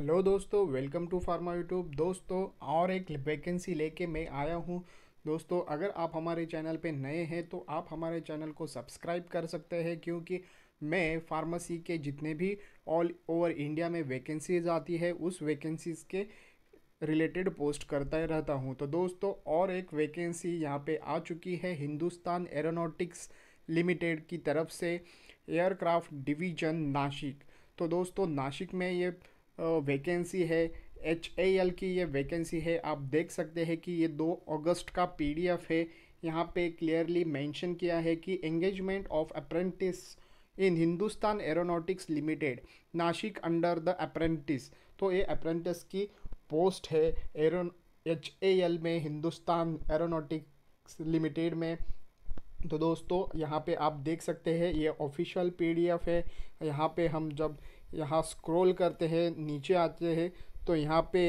hello दोस्तों welcome to pharma YouTube दोस्तों और एक वैकेंसी लेके मैं आया हूँ दोस्तों अगर आप हमारे चैनल पे नए हैं तो आप हमारे चैनल को सब्सक्राइब कर सकते हैं क्योंकि मैं फार्मेसी के जितने भी ऑल ओवर इंडिया में वैकेंसीज आती है उस वैकेंसीज़ के रिलेटेड पोस्ट करता ही रहता हूँ तो दोस्तों और एक वैकेंसी यहाँ पे आ चुकी है हिंदुस्तान एरोनोटिक्स लिमिटेड की तरफ से एयरक्राफ्ट डिवीजन नाशिक तो दोस्तों नाशिक में ये वैकेंसी है एच ए एल की ये वैकेंसी है आप देख सकते हैं कि ये दो अगस्त का पीडीएफ है यहाँ पे क्लियरली मेंशन किया है कि engagement of apprentice in Hindustan Aeronautics Limited Nashik under the apprentice तो ये अप्रेंटिस की पोस्ट है एरो एच ए एल में हिंदुस्तान एरोनॉटिक्स लिमिटेड में तो दोस्तों यहाँ पे आप देख सकते हैं ये ऑफिशियल पीडीएफ है यहाँ पे हम जब यहाँ स्क्रॉल करते हैं नीचे आते हैं तो यहाँ पे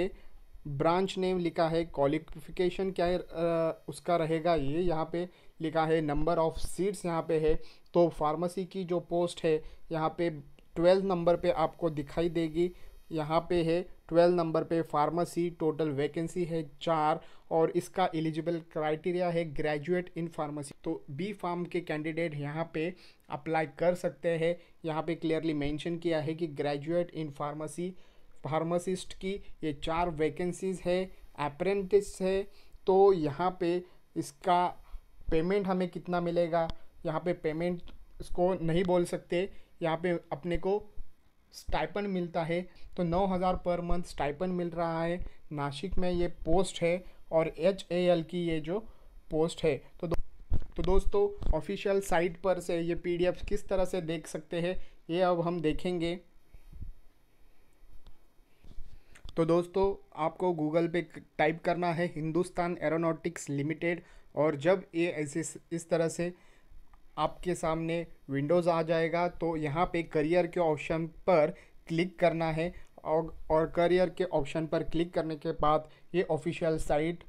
ब्रांच नेम लिखा है क्वालिफिकेशन क्या है आ, उसका रहेगा ये यहाँ पे लिखा है नंबर ऑफ़ सीट्स यहाँ पे है तो फार्मेसी की जो पोस्ट है यहाँ पे ट्वेल्थ नंबर पे आपको दिखाई देगी यहाँ पे है ट्वेल्व नंबर पे फार्मेसी टोटल वैकेंसी है चार और इसका एलिजिबल क्राइटेरिया है ग्रेजुएट इन फार्मेसी तो बी फार्म के कैंडिडेट यहाँ पे अप्लाई कर सकते हैं यहाँ पे क्लियरली मेंशन किया है कि ग्रेजुएट इन फार्मेसी फार्मासिस्ट की ये चार वैकेंसीज़ है अप्रेंटिस है तो यहाँ पे इसका पेमेंट हमें कितना मिलेगा यहाँ पे पेमेंट इसको नहीं बोल सकते यहाँ पे अपने को स्टाइपन मिलता है तो नौ हज़ार पर मंथ स्टाइपन मिल रहा है नासिक में ये पोस्ट है और एच ए एल की ये जो पोस्ट है तो दो, तो दोस्तों ऑफिशियल साइट पर से ये एफ किस तरह से देख सकते हैं ये अब हम देखेंगे तो दोस्तों आपको गूगल पे टाइप करना है हिंदुस्तान एरोनॉटिक्स लिमिटेड और जब ये ऐसे इस तरह से आपके सामने विंडोज़ आ जाएगा तो यहाँ पे करियर के ऑप्शन पर क्लिक करना है और और करियर के ऑप्शन पर क्लिक करने के बाद ये ऑफिशियल साइट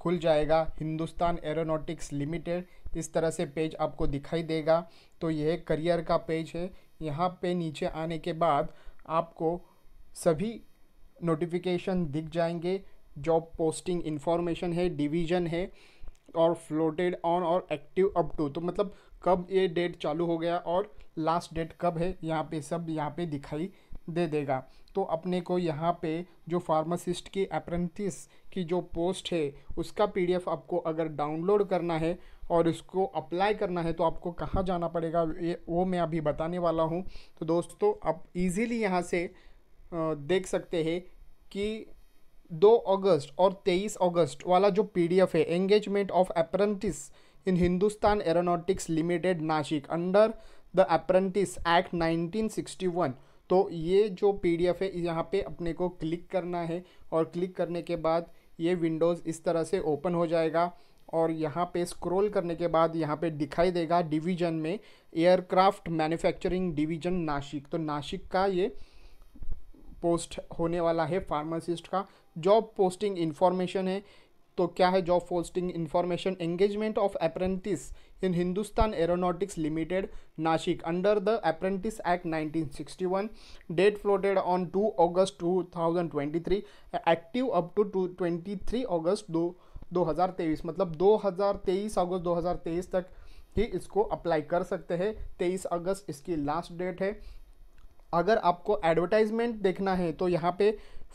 खुल जाएगा हिंदुस्तान एरोनॉटिक्स लिमिटेड इस तरह से पेज आपको दिखाई देगा तो यह करियर का पेज है यहाँ पे नीचे आने के बाद आपको सभी नोटिफिकेशन दिख जाएंगे जॉब पोस्टिंग इन्फॉर्मेशन है डिवीज़न है और फ्लोटेड ऑन और एक्टिव अप टू तो मतलब कब ये डेट चालू हो गया और लास्ट डेट कब है यहाँ पे सब यहाँ पे दिखाई दे देगा तो अपने को यहाँ पे जो फार्मासिस्ट की अप्रेंटिस की जो पोस्ट है उसका पीडीएफ आपको अगर डाउनलोड करना है और इसको अप्लाई करना है तो आपको कहाँ जाना पड़ेगा ये वो मैं अभी बताने वाला हूँ तो दोस्तों आप इजीली यहाँ से देख सकते हैं कि दो अगस्त और तेईस अगस्त वाला जो पीडीएफ है engagement of apprentice in Hindustan Aeronautics Limited Nashik under the Apprentice Act 1961 तो ये जो पीडीएफ है यहाँ पे अपने को क्लिक करना है और क्लिक करने के बाद ये विंडोज़ इस तरह से ओपन हो जाएगा और यहाँ पे स्क्रॉल करने के बाद यहाँ पे दिखाई देगा डिवीज़न में एयरक्राफ्ट मैन्युफैक्चरिंग डिवीज़न नासिक तो नासिक का ये पोस्ट होने वाला है फार्मासिस्ट का जॉब पोस्टिंग इन्फॉर्मेशन है तो क्या है job posting information engagement of apprentice in Hindustan Aeronautics Limited Nashik under the apprentice act 1961 date floated on 2 अगस्त 2023 active up to two twenty अगस्त दो दो मतलब 2023 अगस्त 2023 तक ही इसको अप्लाई कर सकते हैं 23 अगस्त इसकी लास्ट डेट है अगर आपको एडवर्टाइजमेंट देखना है तो यहाँ पे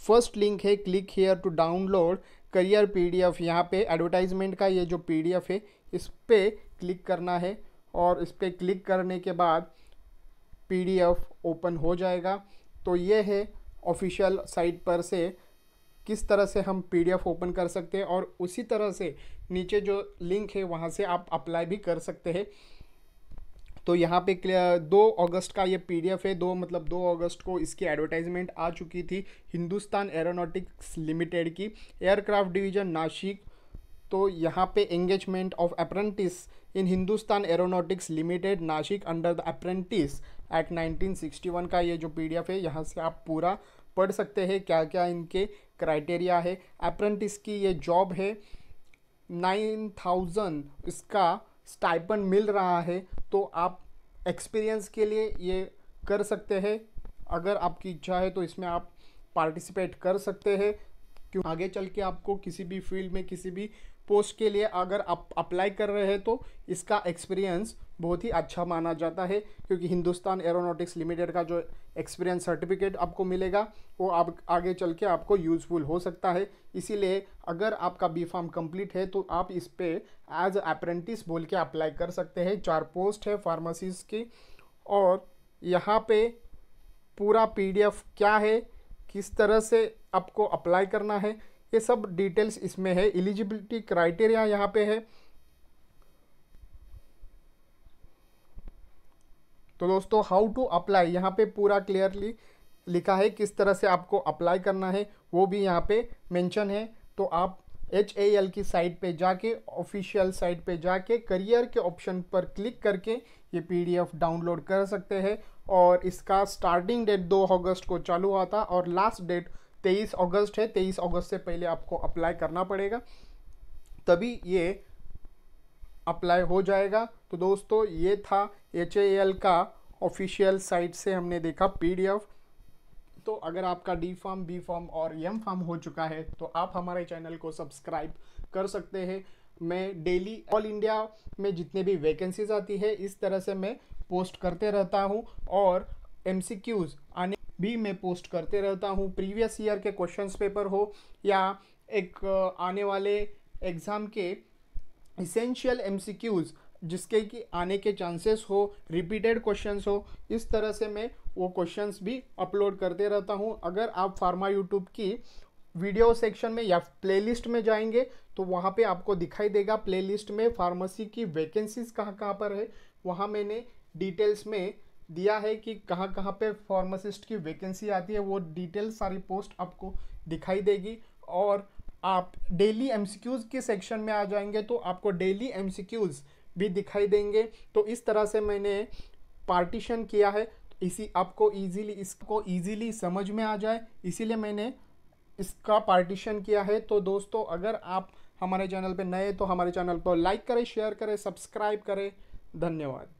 फर्स्ट लिंक है click here to download career PDF डी यहाँ पर एडवर्टाइजमेंट का ये जो पीडीएफ है इस पर क्लिक करना है और इस पर क्लिक करने के बाद पीडीएफ ओपन हो जाएगा तो ये है ऑफिशियल साइट पर से किस तरह से हम पीडीएफ ओपन कर सकते हैं और उसी तरह से नीचे जो लिंक है वहाँ से आप अप्लाई भी कर सकते हैं तो यहाँ पे दो अगस्त का ये पीडीएफ है दो मतलब दो अगस्त को इसकी एडवर्टाइजमेंट आ चुकी थी हिंदुस्तान एरोनॉटिक्स लिमिटेड की एयरक्राफ्ट डिवीजन नासिक तो यहाँ पे engagement of apprentice in Hindustan Aeronautics Limited Nashik under the apprentice act 1961 का ये जो पीडीएफ है यहाँ से आप पूरा पढ़ सकते हैं क्या क्या इनके क्राइटेरिया है अप्रेंटिस की ये जॉब है नाइन थाउजेंड इसका स्टाइपन मिल रहा है तो आप एक्सपीरियंस के लिए ये कर सकते हैं अगर आपकी इच्छा है तो इसमें आप पार्टिसिपेट कर सकते हैं क्यों आगे चल के आपको किसी भी फील्ड में किसी भी पोस्ट के लिए अगर आप अप्लाई कर रहे हैं तो इसका एक्सपीरियंस बहुत ही अच्छा माना जाता है क्योंकि हिंदुस्तान एरोनॉटिक्स लिमिटेड का जो एक्सपीरियंस सर्टिफिकेट आपको मिलेगा वो आप आगे चल के आपको यूज़फुल हो सकता है इसीलिए अगर आपका बी फार्म कम्प्लीट है तो आप इस पर एज अप्रेंटिस बोल के अप्लाई कर सकते हैं चार पोस्ट है फार्मासीज की और यहाँ पे पूरा पीडीएफ क्या है किस तरह से आपको अप्लाई करना है ये सब डिटेल्स इसमें है एलिजिबिलिटी क्राइटेरिया यहाँ पे है तो दोस्तों हाउ टू अप्लाई यहाँ पे पूरा क्लियरली लिखा है किस तरह से आपको अप्लाई करना है वो भी यहाँ पे मेंशन है तो आप एच ए एल की साइट पे जाके ऑफिशियल साइट पे जाके करियर के ऑप्शन पर क्लिक करके ये पीडीएफ डाउनलोड कर सकते हैं और इसका स्टार्टिंग डेट दो अगस्त को चालू हुआ था और लास्ट डेट तेईस अगस्त है तेईस अगस्त से पहले आपको अप्लाई करना पड़ेगा तभी ये अप्लाई हो जाएगा तो दोस्तों ये था एच का ऑफिशियल साइट से हमने देखा पीडीएफ तो अगर आपका डी फॉर्म बी फॉर्म और एम फॉर्म हो चुका है तो आप हमारे चैनल को सब्सक्राइब कर सकते हैं मैं डेली ऑल इंडिया में जितने भी वैकेंसीज आती है इस तरह से मैं पोस्ट करते रहता हूँ और एम आने भी मैं पोस्ट करते रहता हूँ प्रीवियस ईयर के क्वेश्चंस पेपर हो या एक आने वाले एग्ज़ाम के इसेंशियल एम जिसके कि आने के चांसेस हो रिपीटेड क्वेश्चंस हो इस तरह से मैं वो क्वेश्चंस भी अपलोड करते रहता हूँ अगर आप फार्मा यूट्यूब की वीडियो सेक्शन में या प्लेलिस्ट में जाएंगे तो वहाँ पे आपको दिखाई देगा प्लेलिस्ट में फार्मेसी की वैकेंसीज कहाँ कहाँ पर है वहाँ मैंने डिटेल्स में दिया है कि कहाँ कहाँ पे फार्मासिस्ट की वैकेंसी आती है वो डिटेल सारी पोस्ट आपको दिखाई देगी और आप डेली एमसीक्यूज़ के सेक्शन में आ जाएंगे तो आपको डेली एमसीक्यूज़ भी दिखाई देंगे तो इस तरह से मैंने पार्टीशन किया है इसी आपको इजीली इसको इजीली समझ में आ जाए इसीलिए मैंने इसका पार्टीशन किया है तो दोस्तों अगर आप हमारे चैनल पे नए तो हमारे चैनल को लाइक करें शेयर करें सब्सक्राइब करें धन्यवाद